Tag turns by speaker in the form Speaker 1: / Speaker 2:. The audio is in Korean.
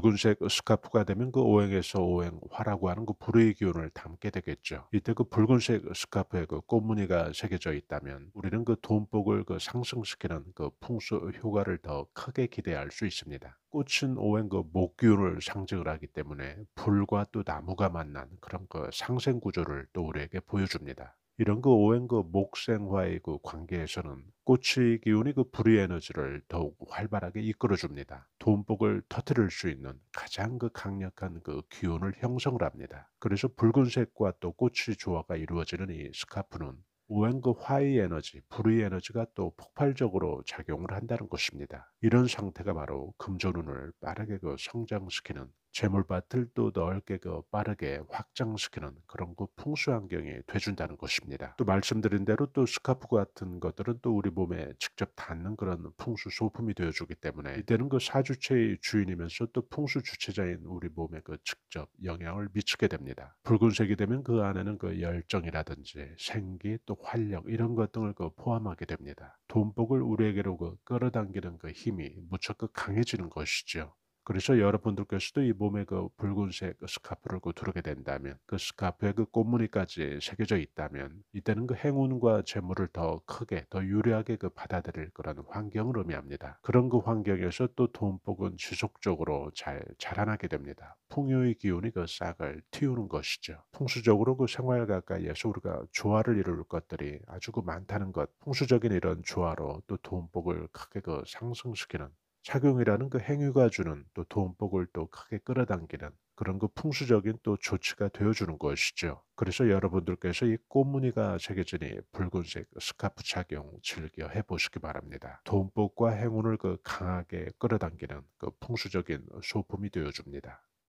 Speaker 1: 붉은색 스카프가 되면 그 오행에서 오행 화라고 하는 그 불의 기운을 담게 되겠죠. 이때 그 붉은색 스카프에 그 꽃무늬가 새겨져 있다면 우리는 그 돈복을 그 상승시키는 그 풍수 효과를 더 크게 기대할 수 있습니다. 꽃은 오행 그 목기운을 상징을 하기 때문에 불과 또 나무가 만난 그런 그 상생 구조를 또 우리에게 보여줍니다. 이런 그 오행과 그 목생화의 그 관계에서는 꽃의 기운이 그 불의 에너지를 더욱 활발하게 이끌어줍니다. 돈복을 터뜨릴 수 있는 가장 그 강력한 그 기운을 형성을 합니다. 그래서 붉은색과 또 꽃의 조화가 이루어지는 이 스카프는 오행과 그 화의 에너지, 불의 에너지가 또 폭발적으로 작용을 한다는 것입니다. 이런 상태가 바로 금전운을 빠르게 그 성장시키는 재물밭을 또 넓게 그 빠르게 확장시키는 그런 그풍수환 경이 돼준다는 것입니다. 또 말씀드린 대로 또 스카프 같은 것들은 또 우리 몸에 직접 닿는 그런 풍수 소품이 되어주기 때문에 이때는 그 사주체의 주인이면서 또 풍수 주체자인 우리 몸에 그 직접 영향을 미치게 됩니다. 붉은색이 되면 그 안에는 그 열정이라든지 생기 또 활력 이런 것 등을 그 포함하게 됩니다. 돈복을 우리에게로 그 끌어당기는 그 힘이 무척 그 강해지는 것이죠. 그래서 여러분들께서도 이 몸에 그 붉은색 그 스카프를 그 두르게 된다면 그 스카프에 그 꽃무늬까지 새겨져 있다면 이때는 그 행운과 재물을 더 크게 더 유리하게 그 받아들일 그런 환경을 의미합니다. 그런 그 환경에서 또 돈복은 지속적으로 잘 자라나게 됩니다. 풍요의 기운이 그 싹을 틔우는 것이죠. 풍수적으로 그 생활 가까이에서 우리가 조화를 이룰 것들이 아주 그 많다는 것, 풍수적인 이런 조화로 또 돈복을 크게 그 상승시키는 착용이라는 그 행위가 주는 또 돈복을 또 크게 끌어당기는 그런 그 풍수적인 또 조치가 되어주는 것이죠. 그래서 여러분들께서 이 꽃무늬가 새겨진 이 붉은색 스카프 착용 즐겨 해보시기 바랍니다. 돈복과 행운을 그 강하게 끌어당기는 그 풍수적인 소품이 되어줍니다.